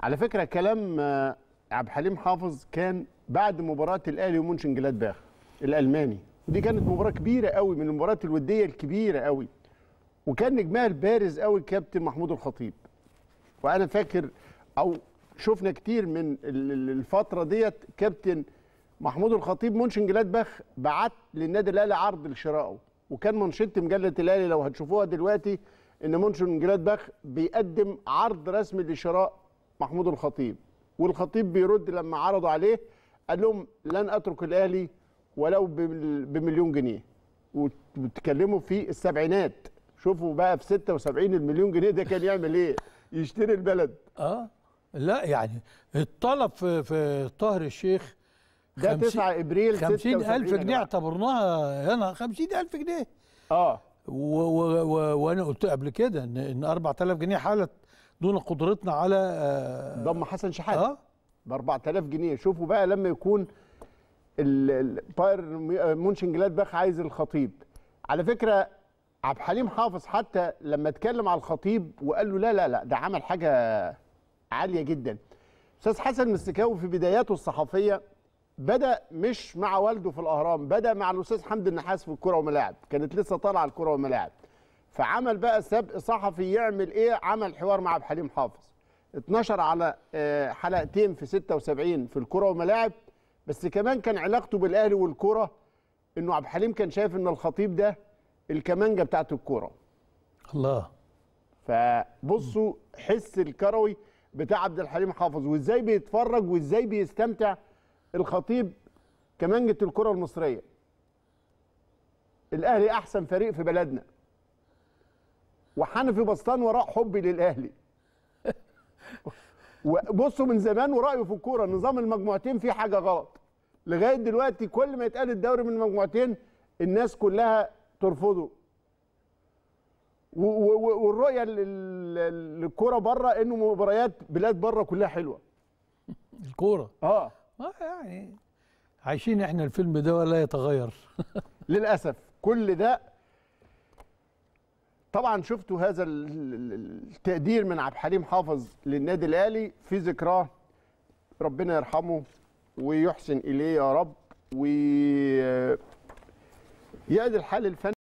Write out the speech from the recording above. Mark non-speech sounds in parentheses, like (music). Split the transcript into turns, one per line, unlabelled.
على فكره كلام آه، عبد الحليم حافظ كان بعد مباراه الاهلي ومونشن جلادباخ الالماني ودي كانت مباراه كبيره قوي من المباريات الوديه الكبيره قوي وكان نجمها البارز قوي الكابتن محمود الخطيب وانا فاكر او شفنا كتير من الفتره ديت كابتن محمود الخطيب مونشن جلادباخ بعت للنادي الاهلي عرض لشرائه وكان منشط مجله الاهلي لو هتشوفوها دلوقتي ان مونشن جلادباخ بيقدم عرض رسمي لشراء محمود الخطيب والخطيب بيرد لما عرضوا عليه قال لهم لن اترك الاهلي ولو بمليون جنيه وتكلموا في السبعينات شوفوا بقى في 76 المليون جنيه ده كان يعمل ايه يشتري البلد
اه لا يعني الطلب في, في طاهر الشيخ ده 9 ابريل 50000 جنيه اعتبرناها هنا 50000 جنيه اه وانا قلت قبل كده ان 4000 جنيه حاله دون قدرتنا على آه ضم حسن شحاته آه؟ ب 4000 جنيه شوفوا بقى لما يكون
الباير آه، مونشن جلادباخ عايز الخطيب على فكره عبد الحليم حافظ حتى لما اتكلم على الخطيب وقال له لا لا لا ده عمل حاجه عاليه جدا استاذ حسن مستكاوي في بداياته الصحفيه بدا مش مع والده في الاهرام بدا مع الاستاذ حمد النحاس في الكره والملاعب كانت لسه طالعه الكره والملاعب فعمل بقى سبق صحفي يعمل ايه عمل حوار مع عبد الحليم حافظ اتنشر على آه، حلقتين في 76 في الكرة وملاعب بس كمان كان علاقته بالاهلي والكرة انه عبد الحليم كان شايف ان الخطيب ده الكمانجه بتاعت الكرة الله فبصوا حس الكروي بتاع عبد الحليم حافظ وازاي بيتفرج وازاي بيستمتع الخطيب كمانجه الكره المصريه الاهلي احسن فريق في بلدنا وحنفي بسطان وراء حبي للاهلي (laughs) بصوا من زمان ورايه في الكوره نظام المجموعتين فيه حاجه غلط لغايه دلوقتي كل ما يتقال الدوري من مجموعتين الناس كلها ترفضه والرؤيه للكوره بره انه مباريات بلاد بره كلها حلوه
(laughs) الكوره اه ما آه، يعني عايشين احنا الفيلم ده ولا يتغير (laughs) للاسف كل ده
طبعا شفتوا هذا التقدير من عبد الحليم حافظ للنادي الاهلي في ذكراه ربنا يرحمه ويحسن اليه يا رب ويأدي الحال الفني